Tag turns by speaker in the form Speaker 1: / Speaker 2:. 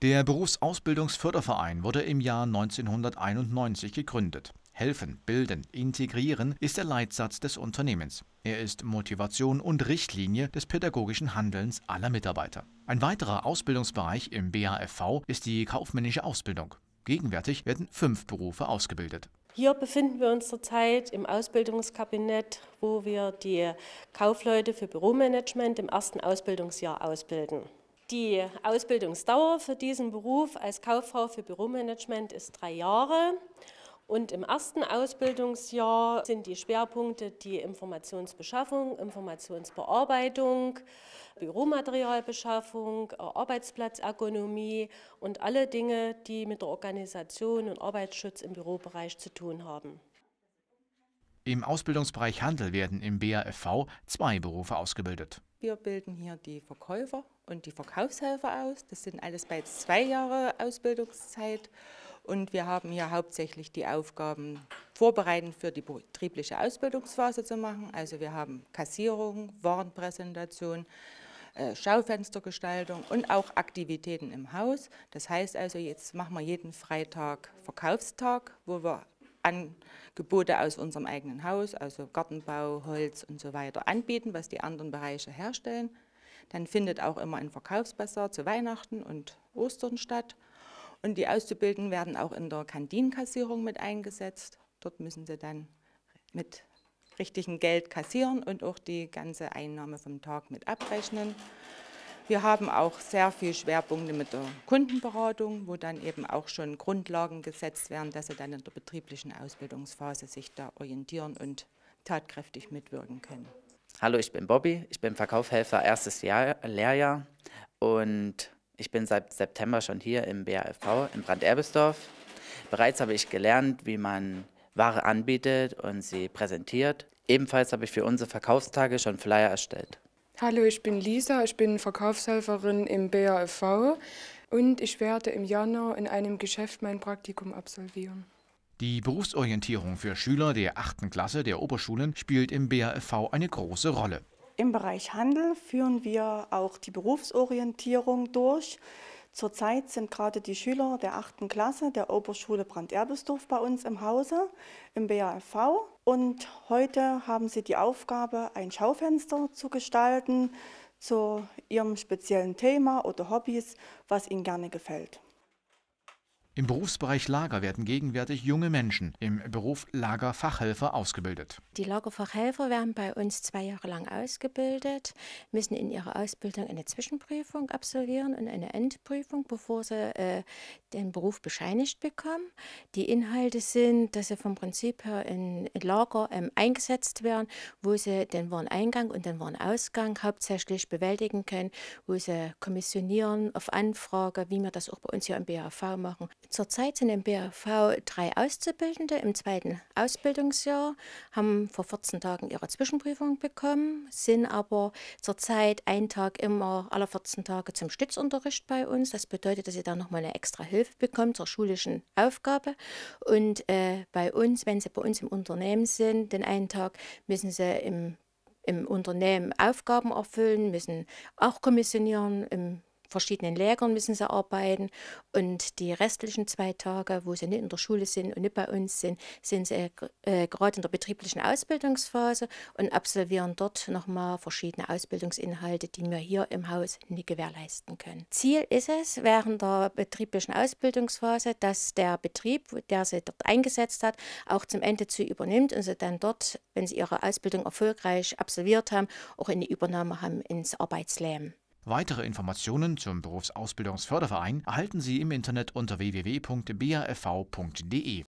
Speaker 1: Der Berufsausbildungsförderverein wurde im Jahr 1991 gegründet. Helfen, bilden, integrieren ist der Leitsatz des Unternehmens. Er ist Motivation und Richtlinie des pädagogischen Handelns aller Mitarbeiter. Ein weiterer Ausbildungsbereich im BAFV ist die kaufmännische Ausbildung. Gegenwärtig werden fünf Berufe ausgebildet.
Speaker 2: Hier befinden wir uns zurzeit im Ausbildungskabinett, wo wir die Kaufleute für Büromanagement im ersten Ausbildungsjahr ausbilden. Die Ausbildungsdauer für diesen Beruf als Kauffrau für Büromanagement ist drei Jahre. Und im ersten Ausbildungsjahr sind die Schwerpunkte die Informationsbeschaffung, Informationsbearbeitung, Büromaterialbeschaffung, Arbeitsplatzergonomie und alle Dinge, die mit der Organisation und Arbeitsschutz im
Speaker 3: Bürobereich zu tun haben.
Speaker 1: Im Ausbildungsbereich Handel werden im BAFV zwei Berufe ausgebildet.
Speaker 3: Wir bilden hier die Verkäufer und die Verkaufshelfer aus. Das sind alles bei zwei Jahre Ausbildungszeit. Und wir haben hier hauptsächlich die Aufgaben, vorbereitend für die betriebliche Ausbildungsphase zu machen. Also wir haben Kassierung, Warenpräsentation, äh, Schaufenstergestaltung und auch Aktivitäten im Haus. Das heißt also, jetzt machen wir jeden Freitag Verkaufstag, wo wir Angebote aus unserem eigenen Haus, also Gartenbau, Holz und so weiter, anbieten, was die anderen Bereiche herstellen. Dann findet auch immer ein Verkaufsbazar zu Weihnachten und Ostern statt. Und die Auszubildenden werden auch in der Kantinenkassierung mit eingesetzt. Dort müssen sie dann mit richtigem Geld kassieren und auch die ganze Einnahme vom Tag mit abrechnen. Wir haben auch sehr viele Schwerpunkte mit der Kundenberatung, wo dann eben auch schon Grundlagen gesetzt werden, dass sie dann in der betrieblichen Ausbildungsphase sich da orientieren und tatkräftig mitwirken können. Hallo, ich bin Bobby, ich bin Verkaufshelfer erstes Jahr, Lehrjahr und ich bin seit September schon hier im BAFV in Brand-Erbesdorf. Bereits habe ich gelernt, wie man Ware anbietet und sie präsentiert. Ebenfalls habe ich für unsere Verkaufstage schon Flyer erstellt. Hallo, ich bin Lisa, ich bin Verkaufshelferin im BAFV und ich werde im Januar in einem Geschäft mein Praktikum absolvieren.
Speaker 1: Die Berufsorientierung für Schüler der 8. Klasse der Oberschulen spielt im BAFV eine große Rolle.
Speaker 3: Im Bereich Handel führen wir auch die Berufsorientierung durch. Zurzeit sind gerade die Schüler der 8. Klasse der Oberschule Brand-Erbesdorf bei uns im Hause im BAFV. Und heute haben sie die Aufgabe, ein Schaufenster zu gestalten zu ihrem speziellen Thema oder Hobbys,
Speaker 4: was ihnen gerne gefällt.
Speaker 1: Im Berufsbereich Lager werden gegenwärtig junge Menschen im Beruf Lagerfachhelfer ausgebildet.
Speaker 4: Die Lagerfachhelfer werden bei uns zwei Jahre lang ausgebildet, müssen in ihrer Ausbildung eine Zwischenprüfung absolvieren und eine Endprüfung, bevor sie äh, den Beruf bescheinigt bekommen. Die Inhalte sind, dass sie vom Prinzip her in Lager ähm, eingesetzt werden, wo sie den Wareneingang und den Warenausgang hauptsächlich bewältigen können, wo sie kommissionieren auf Anfrage, wie wir das auch bei uns hier im BHV machen. Zurzeit sind im BAV drei Auszubildende im zweiten Ausbildungsjahr, haben vor 14 Tagen ihre Zwischenprüfung bekommen, sind aber zurzeit einen Tag immer alle 14 Tage zum Stützunterricht bei uns. Das bedeutet, dass sie da nochmal eine extra Hilfe bekommen zur schulischen Aufgabe. Und äh, bei uns, wenn sie bei uns im Unternehmen sind, den einen Tag müssen sie im im Unternehmen Aufgaben erfüllen, müssen auch kommissionieren, im verschiedenen Lägern müssen sie arbeiten und die restlichen zwei Tage, wo sie nicht in der Schule sind und nicht bei uns sind, sind sie äh, äh, gerade in der betrieblichen Ausbildungsphase und absolvieren dort nochmal verschiedene Ausbildungsinhalte, die wir hier im Haus nicht gewährleisten können. Ziel ist es während der betrieblichen Ausbildungsphase, dass der Betrieb, der sie dort eingesetzt hat, auch zum Ende zu übernimmt und sie dann dort, wenn sie ihre Ausbildung erfolgreich absolviert haben, auch eine Übernahme haben ins Arbeitsleben.
Speaker 1: Weitere Informationen zum Berufsausbildungsförderverein erhalten Sie im Internet unter www.bafv.de.